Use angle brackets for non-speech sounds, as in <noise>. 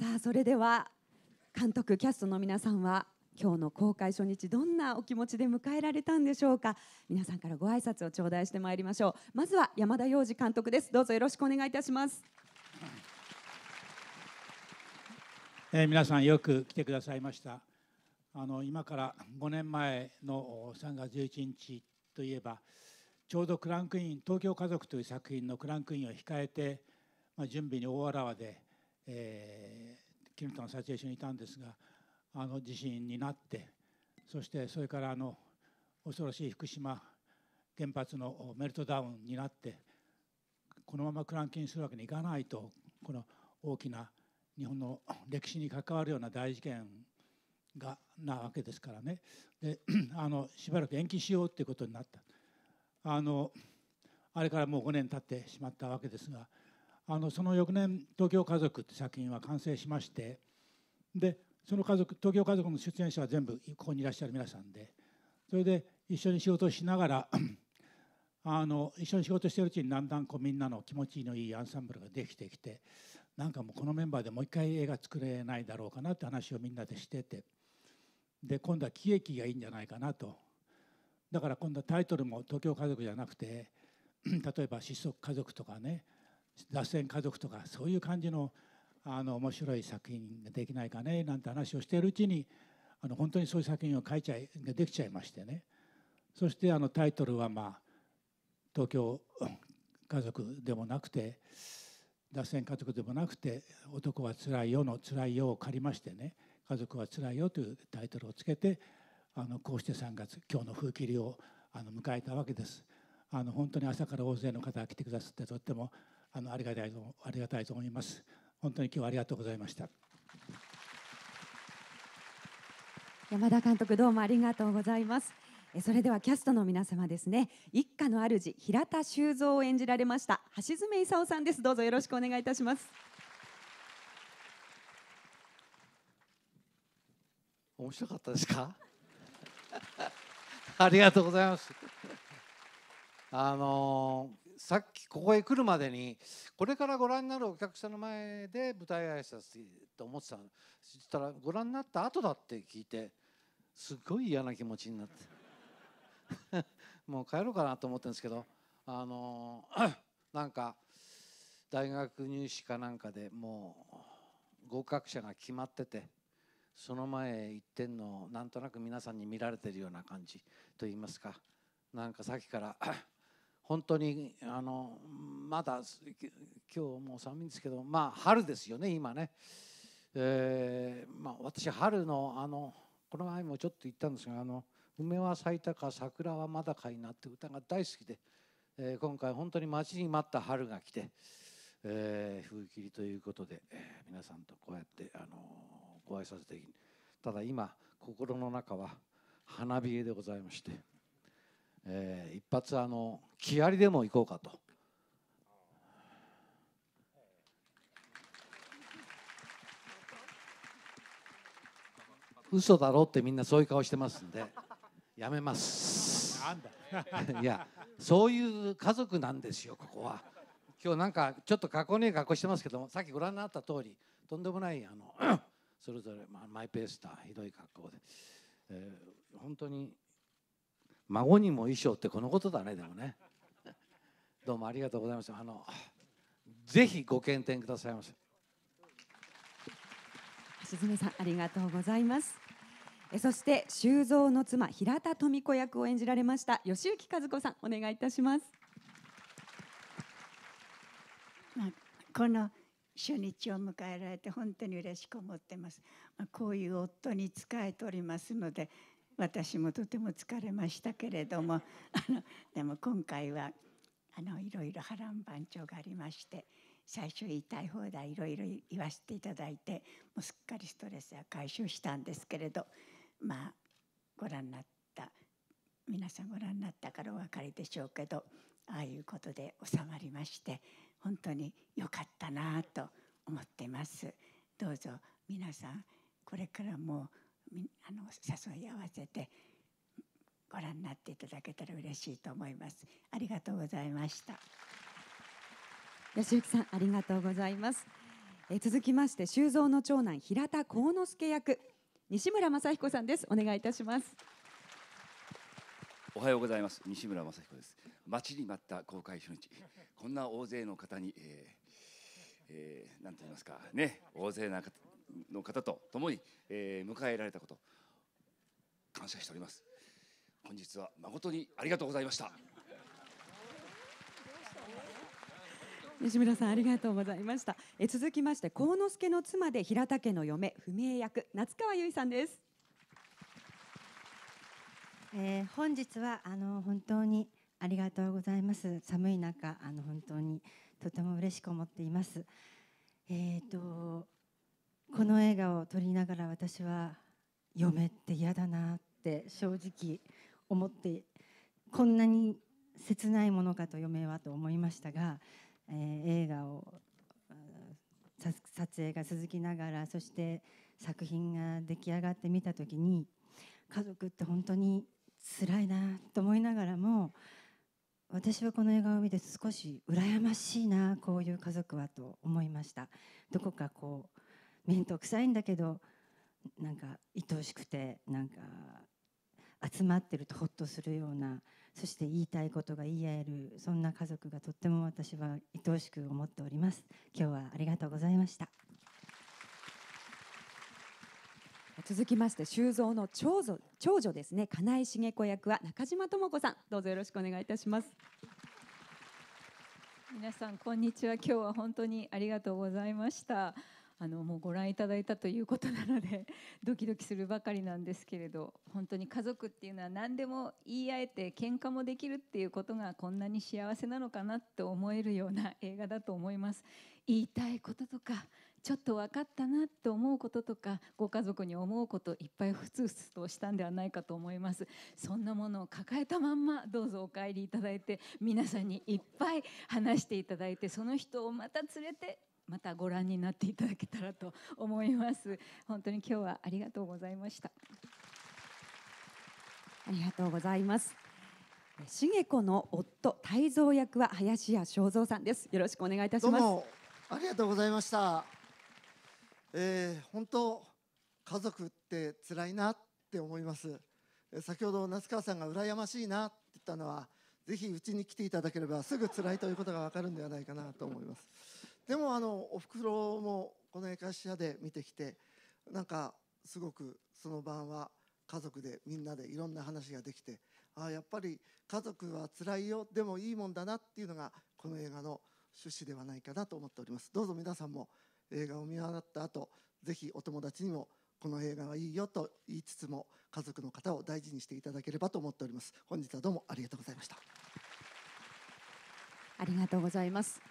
さあそれでは監督キャストの皆さんは今日の公開初日どんなお気持ちで迎えられたんでしょうか皆さんからご挨拶を頂戴してまいりましょうまずは山田洋次監督ですどうぞよろしくお願いいたします、えー、皆さんよく来てくださいましたあの今から5年前の3月11日といえばちょうどクランクイン東京家族という作品のクランクインを控えて、まあ、準備に大わらわでえー、キルトン社長一にいたんですがあの地震になってそしてそれからあの恐ろしい福島原発のメルトダウンになってこのままクランキングするわけにいかないとこの大きな日本の歴史に関わるような大事件がなわけですからねで <clears throat> あのしばらく延期しようということになったあのあれからもう5年経ってしまったわけですがあのその翌年「東京家族」って作品は完成しましてでその家族東京家族の出演者は全部ここにいらっしゃる皆さんでそれで一緒に仕事をしながら <clears throat> あの一緒に仕事してるうちにだんだんこうみんなの気持ちのいいアンサンブルができてきてなんかもうこのメンバーでもう一回映画作れないだろうかなって話をみんなでしててで今度は喜劇がいいんじゃないかなとだから今度はタイトルも「東京家族」じゃなくて <clears throat> 例えば「失速家族」とかね脱線家族とかそういう感じのあの面白い作品ができないかねなんて話をしているうちにあの本当にそういう作品を書いちゃいできちゃいましてねそしてあのタイトルは、まあ「東京家族」でもなくて「脱線家族」でもなくて「男はつらいよ」の「つらいよ」を借りましてね「家族はつらいよ」というタイトルをつけてあのこうして3月今日の風切りをあの迎えたわけです。あの本当に朝から大勢の方が来てくださってとってもあのありがたいとありがたいと思います。本当に今日はありがとうございました。山田監督どうもありがとうございます。それではキャストの皆様ですね一家の主平田修造を演じられました橋爪功さんですどうぞよろしくお願いいたします面白かったですか <laughs> ありがとうございますあのさっきここへ来るまでにこれからご覧になるお客さんの前で舞台挨拶と思ってたのそしたらご覧になった後だって聞いてすごい嫌な気持ちになって <laughs> もう帰ろうかなと思ってるんですけどあの <clears throat> なんか大学入試かなんかでもう合格者が決まっててその前行ってんのをなんとなく皆さんに見られてるような感じと言いますかなんかさっきから本当にあのまだ今日もう寒いんですけどまあ春ですよね今ね、えー、まあ、私春のあのこの前もちょっと言ったんですが「あの梅は咲いたか桜はまだかいな」って歌が大好きで、えー、今回本当に待ちに待った春が来て、えー、風切りということで、え皆さんとこうやってあのご挨拶できるただ今心の中は花冷えでございまして。えー、一発あの木遣りでも行こうかと。嘘だろうってみんなそういう顔してますんでやめます <laughs> いやそういう家族なんですよここは今日なんかちょっと格好ねえ格好してますけどもさっきご覧になった通りとんでもないあの <clears throat> それぞれ、まあ、マイペースなひどい格好で、えー、本当に孫にも衣装ってこのことだねでもね <laughs> どうもありがとうございましたあのぜひご検討くださいませ橋爪さんありがとうございますえそして修造の妻平田富子役を演じられました吉行和子さんお願いいたします、まあ、この初日を迎えられて本当に嬉しく思ってます、まあ、こういう夫に仕えておりますので私もとても疲れましたけれども <laughs> あのでも今回はあのいろいろ波乱万丈がありまして最初言いたい放題いろいろ言わせていただいてもうすっかりストレスは解消したんですけれどまあご覧になった皆さんご覧になったからお分かりでしょうけどああいうことで収まりまして本当に良かったなと思ってます。どうぞ皆さんこれからもあの誘い合わせてご覧になっていただけたら嬉しいと思いますありがとうございました吉行さんありがとうございますえ続きまして修造の長男平田幸之助役西村雅彦さんですお願いいたしますおはようございます西村雅彦です待ちに待った公開初日こんな大勢の方に、えーえー、なんと言いますかね大勢な方の方と共に、えー、迎えられたこと感謝しております本日は誠にありがとうございました西村さんありがとうございましたえ続きまして幸之助の妻で平田家の嫁不明役夏川由衣さんですえー、本日はあの本当にありがとうございます寒い中あの本当にとても嬉しく思っていますえっ、ー、とこの映画を撮りながら私は嫁って嫌だなって正直思ってこんなに切ないものかと嫁はと思いましたが、えー、映画を撮影が続きながらそして作品が出来上がってみた時に家族って本当に辛いなと思いながらも私はこの映画を見て少し羨ましいなこういう家族はと思いましたどこかこう面倒くさいんだけどなんか愛おしくてなんか集まってるとほっとするようなそして言いたいことが言い合えるそんな家族がとっても私は愛おしく思っております今日はありがとうございました続きまして修造の長女長女ですね金井茂子役は中島智子さんどうぞよろしくお願いいたします皆さんこんにちは今日は本当にありがとうございましたあのもうご覧いただいたということなので <laughs> ドキドキするばかりなんですけれど本当に家族っていうのは何でも言い合えて喧嘩もできるっていうことがこんなに幸せなのかなって思えるような映画だと思います。言いたいこととかちょっと分かったなと思うこととかご家族に思うこといっぱいふつふつとしたんではないかと思いますそんなものを抱えたまんまどうぞお帰りいただいて皆さんにいっぱい話していただいてその人をまた連れてまたご覧になっていただけたらと思います本当に今日はありがとうございましたありがとうございます茂子の夫泰造役は林家正蔵さんですよろしくお願いいたしますありがとうございました、えー、本当家族って辛いなって思います先ほど夏川さんが羨ましいなって言ったのはぜひうちに来ていただければすぐ辛いということがわかるんではないかなと思いますでもあのおふくろもこの「エカシア」で見てきてなんかすごくその晩は家族でみんなでいろんな話ができてあやっぱり家族は辛いよでもいいもんだなっていうのがこの映画の趣旨ではないかなと思っておりますどうぞ皆さんも映画を見終わった後ぜひお友達にもこの映画はいいよと言いつつも家族の方を大事にしていただければと思っております本日はどうもありがとうございましたありがとうございます